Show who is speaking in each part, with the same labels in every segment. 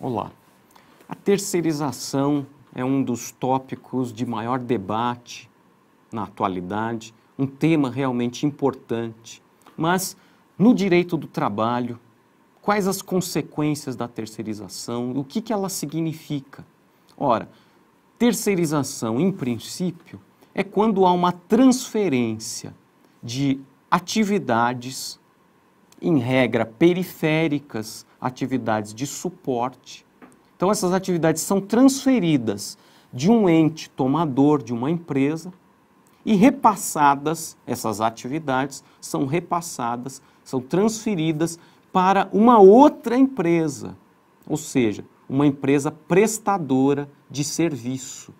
Speaker 1: Olá. A terceirização é um dos tópicos de maior debate na atualidade, um tema realmente importante. Mas no direito do trabalho, quais as consequências da terceirização, o que, que ela significa? Ora, terceirização, em princípio, é quando há uma transferência de atividades em regra, periféricas, atividades de suporte. Então, essas atividades são transferidas de um ente tomador de uma empresa e repassadas, essas atividades são repassadas, são transferidas para uma outra empresa, ou seja, uma empresa prestadora de serviço,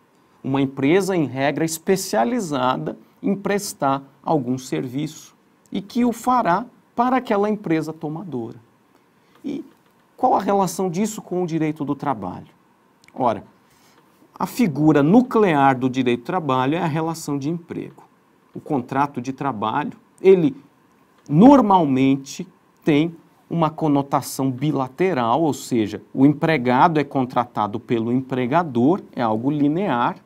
Speaker 1: uma empresa em regra especializada em prestar algum serviço e que o fará para aquela empresa tomadora. E qual a relação disso com o direito do trabalho? Ora, a figura nuclear do direito do trabalho é a relação de emprego. O contrato de trabalho, ele normalmente tem uma conotação bilateral, ou seja, o empregado é contratado pelo empregador, é algo linear,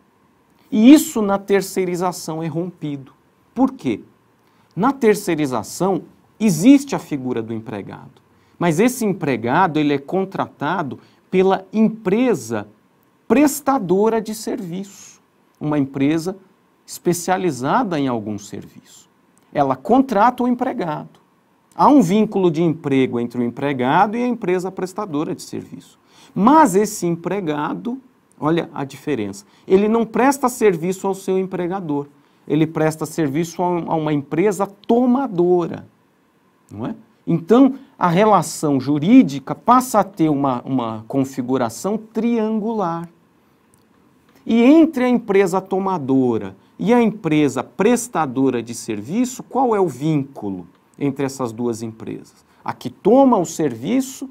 Speaker 1: e isso na terceirização é rompido. Por quê? Na terceirização, Existe a figura do empregado, mas esse empregado ele é contratado pela empresa prestadora de serviço, uma empresa especializada em algum serviço. Ela contrata o empregado. Há um vínculo de emprego entre o empregado e a empresa prestadora de serviço. Mas esse empregado, olha a diferença, ele não presta serviço ao seu empregador, ele presta serviço a uma empresa tomadora não é? Então, a relação jurídica passa a ter uma, uma configuração triangular. E entre a empresa tomadora e a empresa prestadora de serviço, qual é o vínculo entre essas duas empresas? A que toma o serviço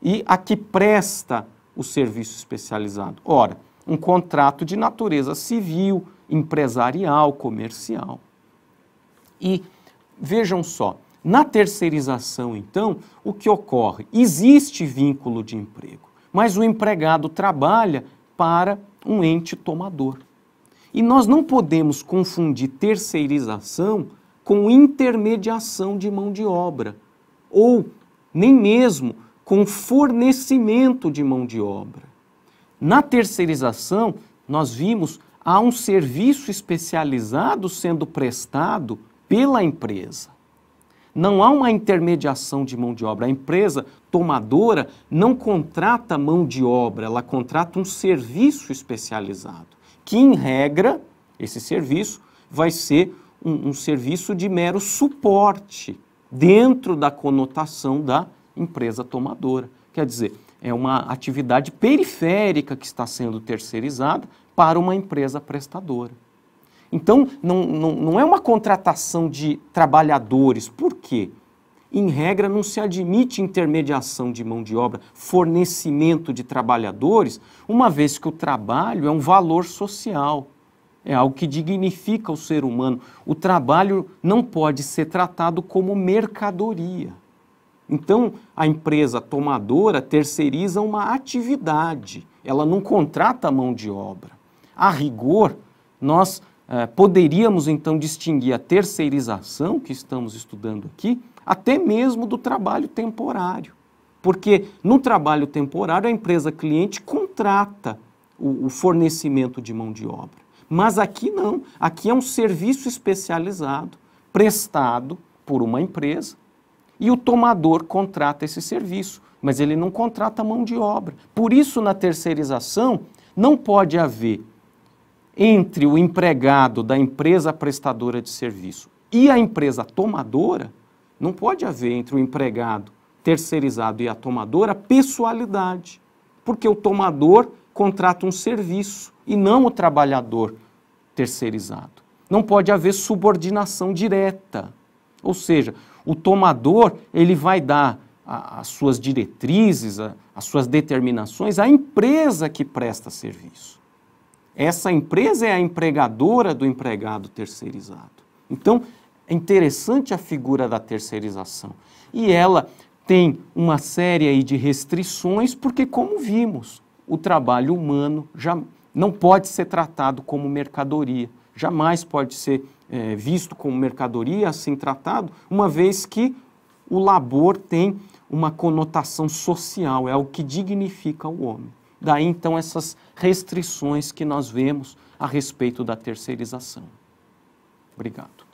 Speaker 1: e a que presta o serviço especializado. Ora, um contrato de natureza civil, empresarial, comercial. E vejam só, na terceirização, então, o que ocorre? Existe vínculo de emprego, mas o empregado trabalha para um ente tomador. E nós não podemos confundir terceirização com intermediação de mão de obra, ou nem mesmo com fornecimento de mão de obra. Na terceirização, nós vimos há um serviço especializado sendo prestado pela empresa. Não há uma intermediação de mão de obra. A empresa tomadora não contrata mão de obra, ela contrata um serviço especializado, que, em regra, esse serviço vai ser um, um serviço de mero suporte dentro da conotação da empresa tomadora. Quer dizer, é uma atividade periférica que está sendo terceirizada para uma empresa prestadora. Então, não, não, não é uma contratação de trabalhadores. Por quê? Em regra, não se admite intermediação de mão de obra, fornecimento de trabalhadores, uma vez que o trabalho é um valor social, é algo que dignifica o ser humano. O trabalho não pode ser tratado como mercadoria. Então, a empresa tomadora terceiriza uma atividade, ela não contrata mão de obra. A rigor, nós ah, poderíamos então distinguir a terceirização que estamos estudando aqui, até mesmo do trabalho temporário. Porque no trabalho temporário a empresa cliente contrata o, o fornecimento de mão de obra. Mas aqui não, aqui é um serviço especializado prestado por uma empresa e o tomador contrata esse serviço, mas ele não contrata mão de obra. Por isso, na terceirização, não pode haver entre o empregado da empresa prestadora de serviço e a empresa tomadora, não pode haver entre o empregado terceirizado e a tomadora pessoalidade, porque o tomador contrata um serviço e não o trabalhador terceirizado. Não pode haver subordinação direta, ou seja, o tomador ele vai dar as suas diretrizes, as suas determinações à empresa que presta serviço. Essa empresa é a empregadora do empregado terceirizado. Então, é interessante a figura da terceirização. E ela tem uma série de restrições, porque, como vimos, o trabalho humano já não pode ser tratado como mercadoria, jamais pode ser é, visto como mercadoria, assim tratado, uma vez que o labor tem uma conotação social, é o que dignifica o homem. Daí então essas restrições que nós vemos a respeito da terceirização. Obrigado.